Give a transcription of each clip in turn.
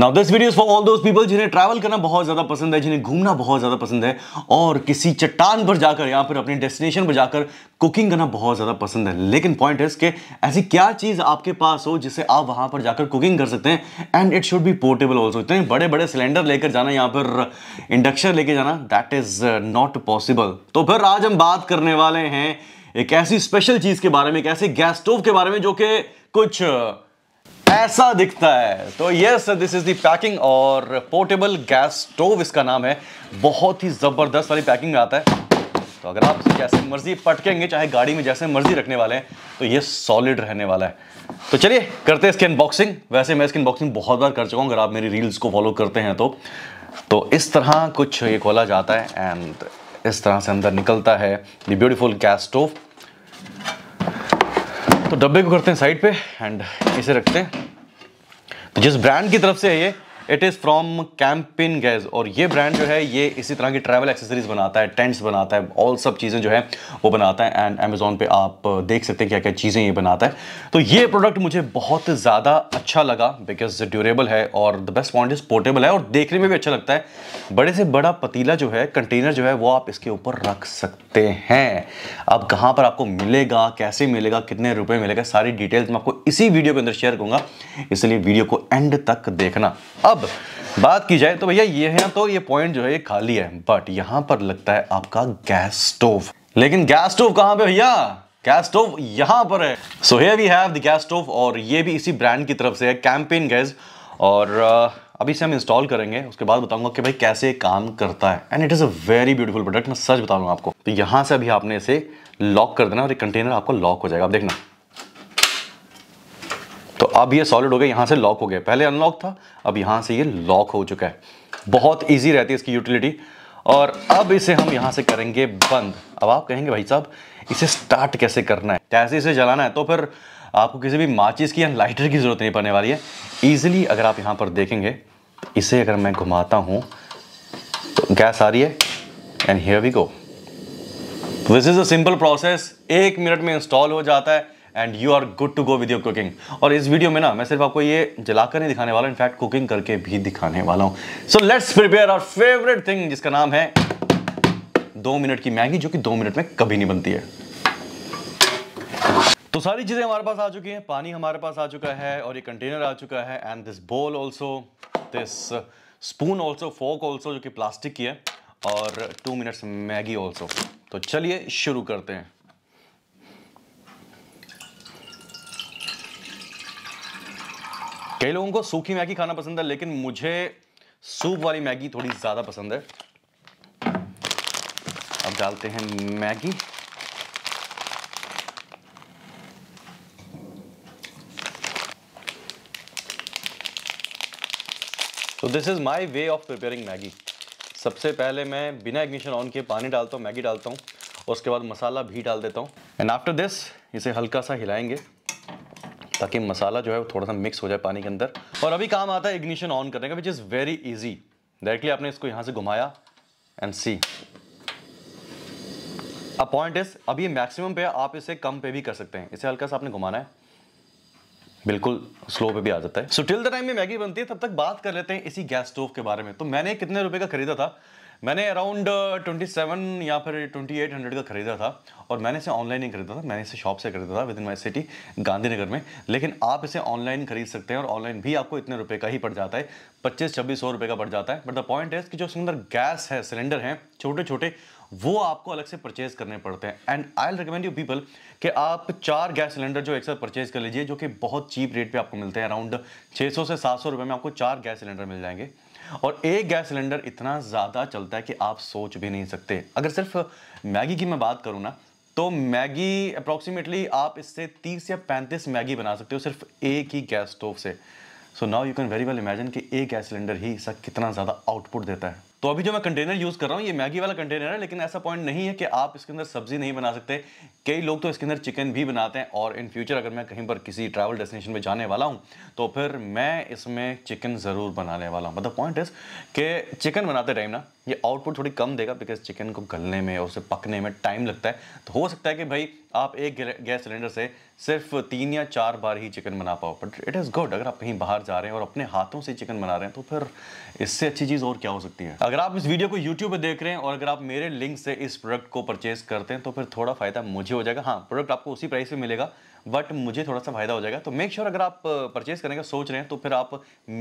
now this video for all those people जिन्हें travel करना बहुत ज़्यादा पसंद है जिन्हें घूमना बहुत ज़्यादा पसंद है और किसी चट्टान पर जाकर या फिर अपने डेस्टिनेशन पर जाकर कुकिंग करना बहुत ज़्यादा पसंद है लेकिन पॉइंट इज के ऐसी क्या चीज़ आपके पास हो जिसे आप वहाँ पर जाकर कुकिंग कर सकते हैं and it should be portable also इतने बड़े बड़े सिलेंडर लेकर जाना यहाँ पर इंडक्शन लेकर जाना दैट इज़ नॉट पॉसिबल तो फिर आज हम बात करने वाले हैं एक ऐसी स्पेशल चीज़ के बारे में एक ऐसे गैस स्टोव के बारे में जो कि कुछ ऐसा दिखता है तो यस दिस इज पैकिंग और पोर्टेबल गैस स्टोव इसका नाम है बहुत ही ज़बरदस्त वाली पैकिंग आता है तो अगर आप जैसे मर्जी पटकेंगे चाहे गाड़ी में जैसे मर्जी रखने वाले हैं तो ये सॉलिड रहने वाला है तो चलिए करते हैं इसकी अनबॉक्सिंग वैसे मैं इसकी अनबॉक्सिंग बहुत बार कर चुका हूँ अगर आप मेरी रील्स को फॉलो करते हैं तो तो इस तरह कुछ ये खोला जाता है एंड इस तरह से अंदर निकलता है द ब्यूटीफुल गैस स्टोव तो डब्बे को करते हैं साइड पे एंड इसे रखते हैं तो जिस ब्रांड की तरफ से है ये it is from Campingaz और ये ब्रांड जो है ये इसी तरह की ट्रैवल एक्सेसरीज बनाता है टेंट्स बनाता है ऑल सब चीज़ें जो है वो बनाता है एंड अमेजोन पे आप देख सकते हैं क्या क्या चीज़ें ये बनाता है तो ये प्रोडक्ट मुझे बहुत ज़्यादा अच्छा लगा बिकॉज ड्यूरेबल है और the best point is portable है और देखने में भी अच्छा लगता है बड़े से बड़ा पतीला जो है कंटेनर जो है वो आप इसके ऊपर रख सकते हैं अब कहाँ पर आपको मिलेगा कैसे मिलेगा कितने रुपये मिलेगा सारी डिटेल्स मैं आपको इसी वीडियो के अंदर शेयर करूँगा इसलिए वीडियो को एंड तक देखना अब अब बात की जाए तो भैया ये है तो ये पॉइंट जो है खाली है बट यहाँ पर लगता है आपका गैस स्टोव लेकिन गैस स्टोव कहाँ पे भैया गैस स्टोव यहाँ पर है so here we have the gas stove और ये भी इसी ब्रांड की तरफ से है कैंपेन गैस और uh, अभी से हम इंस्टॉल करेंगे उसके बाद बताऊंगा कि भाई कैसे काम करता है and it is a very beautiful product मैं सच बता रहा हूँ आपको तो यहाँ से अभी आपने इसे लॉक कर देना और एक कंटेनर आपका लॉक हो जाएगा आप देखना अब ये सॉलिड हो गया यहाँ से लॉक हो गया पहले अनलॉक था अब यहाँ से ये लॉक हो चुका है बहुत ईजी रहती है इसकी यूटिलिटी और अब इसे हम यहाँ से करेंगे बंद अब आप कहेंगे भाई साहब इसे स्टार्ट कैसे करना है कैसे इसे जलाना है तो फिर आपको किसी भी माचिस की या लाइटर की ज़रूरत नहीं पड़ने वाली है ईजिली अगर आप यहाँ पर देखेंगे इसे अगर मैं घुमाता हूँ तो गैस आ रही है and here we go this is a simple process एक मिनट में इंस्टॉल हो जाता है and you are good to go with your cooking और इस वीडियो में ना मैं सिर्फ आपको ये जलाकर नहीं दिखाने वाला इनफैक्ट कुकिंग करके भी दिखाने वाला हूँ so let's prepare our favourite thing जिसका नाम है दो मिनट की मैगी जो कि दो मिनट में कभी नहीं बनती है तो सारी चीज़ें हमारे पास आ चुकी हैं पानी हमारे पास आ चुका है और ये कंटेनर आ चुका है and this bowl also this spoon also fork also जो कि प्लास्टिक की है और टू मिनट्स मैगी ऑल्सो तो चलिए शुरू करते हैं कई लोगों को सूखी मैगी खाना पसंद है लेकिन मुझे सूप वाली मैगी थोड़ी ज़्यादा पसंद है अब डालते हैं मैगी तो this is my way of preparing Maggi सबसे पहले मैं बिना इग्निशन ऑन किए पानी डालता हूँ मैगी डालता हूँ उसके बाद मसाला भी डाल देता हूँ एंड आफ्टर दिस इसे हल्का सा हिलाएंगे ताकि मसाला जो है वो थोड़ा सा मिक्स हो जाए पानी के अंदर और अभी काम आता है इग्निशन ऑन करने का which is very easy directly आपने इसको यहाँ से घुमाया एंड सी अब पॉइंट इस अभी मैक्सिमम पे आप इसे कम पे भी कर सकते हैं इसे हल्का सा आपने घुमाना है बिल्कुल स्लो पे भी आ जाता है सो टिल द टाइम में मैगी बनती है तब तक बात कर लेते हैं इसी गैस स्टोव के बारे में तो मैंने कितने रुपए का खरीदा था मैंने अराउंड ट्वेंटी सेवन या फिर ट्वेंटी एट हंड्रेड का खरीदा था और मैंने इसे ऑनलाइन नहीं खरीदा था मैंने इसे शॉप से खरीदा था within my city Gandhinagar में लेकिन आप इसे ऑनलाइन खरीद सकते हैं और ऑनलाइन भी आपको इतने रुपये का ही पड़ जाता है पच्चीस छब्बीस सौ रुपये का पड़ जाता है बट द पॉइंट है कि जो इसके अंदर गैस है सिलेंडर हैं छोटे छोटे वो आपको अलग से परचेज करने पड़ते हैं and I recommend you people कि आप चार गैस सिलेंडर जो एक साथ परचेज कर लीजिए जो कि बहुत चीप रेट पे आपको मिलते हैं अराउंड 600 से 700 रुपए में आपको चार गैस सिलेंडर मिल जाएंगे और एक गैस सिलेंडर इतना ज़्यादा चलता है कि आप सोच भी नहीं सकते अगर सिर्फ मैगी की मैं बात करूँ ना तो मैगी अप्रॉक्सीमेटली आप इससे 30 या 35 मैगी बना सकते हो सिर्फ एक ही गैस स्टोव से so now you can very well imagine कि एक गैस सिलेंडर ही इसका कितना ज़्यादा आउटपुट देता है तो अभी जो मैं कंटेनर यूज़ कर रहा हूँ ये मैगी वाला कंटेनर है लेकिन ऐसा पॉइंट नहीं है कि आप इसके अंदर सब्ज़ी नहीं बना सकते कई लोग तो इसके अंदर चिकन भी बनाते हैं और इन फ्यूचर अगर मैं कहीं पर किसी ट्रैवल डेस्टिनेशन में जाने वाला हूँ तो फिर मैं इसमें चिकन ज़रूर बनाने वाला हूँ मतलब पॉइंट इस कि चिकन बनाते टाइम ना ये आउटपुट थोड़ी कम देगा बिकॉज चिकन को गलने में और उसे पकने में टाइम लगता है तो हो सकता है कि भाई आप एक गैस सिलेंडर से सिर्फ तीन या चार बार ही चिकन बना पाओ बट इट इज़ गुड अगर आप कहीं बाहर जा रहे हैं और अपने हाथों से चिकन बना रहे हैं तो फिर इससे अच्छी चीज़ और क्या हो सकती है अगर आप इस वीडियो को यूट्यूब पर देख रहे हैं और अगर आप मेरे लिंक से इस प्रोडक्ट को परचेज करते हैं तो फिर थोड़ा फ़ायदा मुझे हो जाएगा हाँ प्रोडक्ट आपको उसी प्राइस में मिलेगा बट मुझे थोड़ा सा फायदा हो जाएगा तो मेक श्योर sure अगर आप परचेज करने का सोच रहे हैं तो फिर आप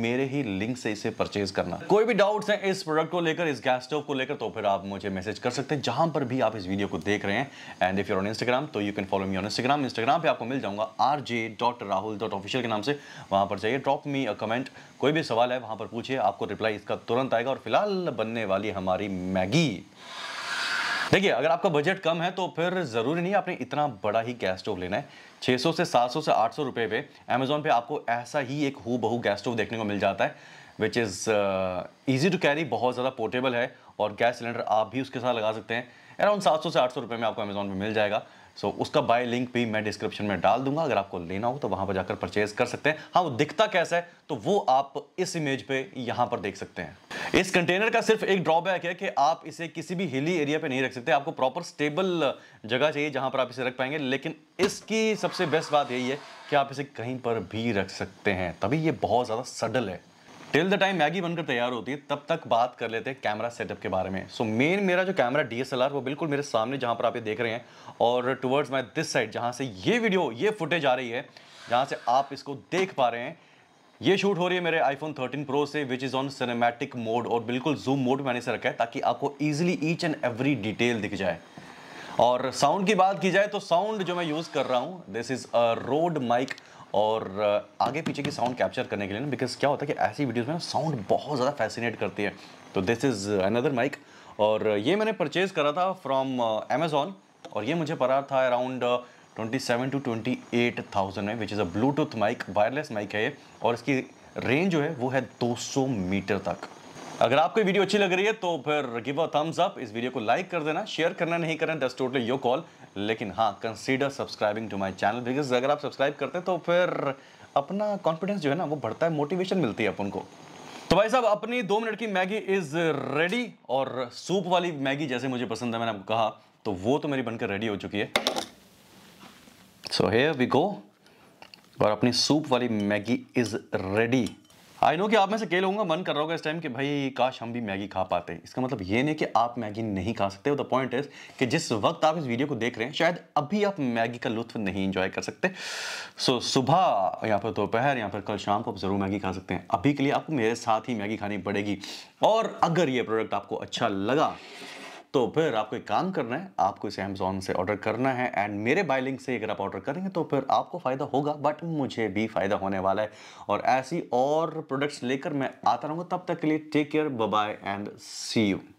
मेरे ही लिंक से इसे परचेज करना कोई भी डाउट्स हैं इस प्रोडक्ट को लेकर इस गैस स्टोव को लेकर तो फिर आप मुझे मैसेज कर सकते हैं जहां पर भी आप इस वीडियो को देख रहे हैं and if you're on Instagram तो you can follow me on Instagram Instagram पर आपको मिल जाऊंगा R J dot Rahul dot official के नाम से वहां पर जाइए ड्रॉप मी अ कमेंट कोई भी सवाल है वहां पर पूछिए आपको रिप्लाई इसका तुरंत आएगा और फिलहाल बनने वाली हमारी मैगी देखिए अगर आपका बजट कम है तो फिर ज़रूरी नहीं आपने इतना बड़ा ही गैस स्टोव लेना है 600 से 700 से 800 रुपए पे अमेजोन पे आपको ऐसा ही एक हु बहू गैस स्टोव देखने को मिल जाता है which is easy to carry बहुत ज़्यादा पोर्टेबल है और गैस सिलेंडर आप भी उसके साथ लगा सकते हैं अराउंड सात सौ से आठ सौ रुपये में आपको अमेजोन पर मिल जाएगा सो so, उसका बाय लिंक भी मैं डिस्क्रिप्शन में डाल दूंगा अगर आपको लेना हो तो वहां पर जाकर परचेज कर सकते हैं हाँ वो दिखता कैसा है तो वो आप इस इमेज पे यहाँ पर देख सकते हैं इस कंटेनर का सिर्फ एक ड्रॉबैक है कि आप इसे किसी भी हिली एरिया पे नहीं रख सकते आपको प्रॉपर स्टेबल जगह चाहिए जहां पर आप इसे रख पाएंगे लेकिन इसकी सबसे बेस्ट बात यही है कि आप इसे कहीं पर भी रख सकते हैं तभी ये बहुत ज़्यादा सडल है टिल द टाइम मैगी बनकर तैयार होती है तब तक बात कर लेते हैं कैमरा सेटअप के बारे में सो so, मेन मेरा जो कैमरा डी वो बिल्कुल मेरे सामने जहाँ पर आप ये देख रहे हैं और टुवर्ड्स माई दिस साइड जहाँ से ये वीडियो ये फुटेज आ रही है जहाँ से आप इसको देख पा रहे हैं ये शूट हो रही है मेरे आईफोन 13 प्रो से which is on cinematic mode और बिल्कुल जूम मोड मैंने से रखा है ताकि आपको easily each and every detail दिख जाए और साउंड की बात की जाए तो साउंड जो मैं यूज़ कर रहा हूँ this is a Rode mic और आगे पीछे की साउंड कैप्चर करने के लिए ना बिकॉज क्या होता है कि ऐसी वीडियोज़ में ना साउंड बहुत ज़्यादा फैसिनेट करती है तो दिस इज़ अनदर माइक और ये मैंने परचेज़ करा था फ्रॉम अमेज़ोन और ये मुझे पड़ा था around twenty seven to twenty eight thousand में which is a Bluetooth mic wireless mic है ये और इसकी रेंज जो है वो है 200 मीटर तक अगर आपको वीडियो अच्छी लग रही है तो फिर गिव अ थम्स अप इस वीडियो को लाइक कर देना शेयर करना नहीं करना दस टोटली योर कॉल लेकिन हाँ consider subscribing to my channel because अगर आप सब्सक्राइब करते हैं तो फिर अपना कॉन्फिडेंस जो है ना वो बढ़ता है मोटिवेशन मिलती है अपन को तो भाई साहब अपनी दो मिनट की मैगी इज रेडी और सूप वाली मैगी जैसे मुझे पसंद है मैंने आपको कहा तो वो तो मेरी बनकर रेडी हो चुकी है सो हे वी गो और अपनी सूप वाली Maggi is ready I know कि आप में से कई लोगों का मन कर रहा होगा इस टाइम कि भाई काश हम भी मैगी खा पाते इसका मतलब ये नहीं कि आप मैगी नहीं खा सकते द पॉइंट इज कि जिस वक्त आप इस वीडियो को देख रहे हैं शायद अभी आप मैगी का लुत्फ नहीं इंजॉय कर सकते सो so, सुबह या फिर दोपहर या फिर कल शाम को आप ज़रूर मैगी खा सकते हैं अभी के लिए आपको मेरे साथ ही मैगी खानी पड़ेगी और अगर ये प्रोडक्ट आपको अच्छा लगा तो फिर आपको एक काम करना है आपको इसे अमेजोन से ऑर्डर करना है एंड मेरे बाय लिंक से अगर आप ऑर्डर करेंगे तो फिर आपको फ़ायदा होगा बट मुझे भी फ़ायदा होने वाला है और ऐसी और प्रोडक्ट्स लेकर मैं आता रहूँगा तब तक के लिए take care bye and see you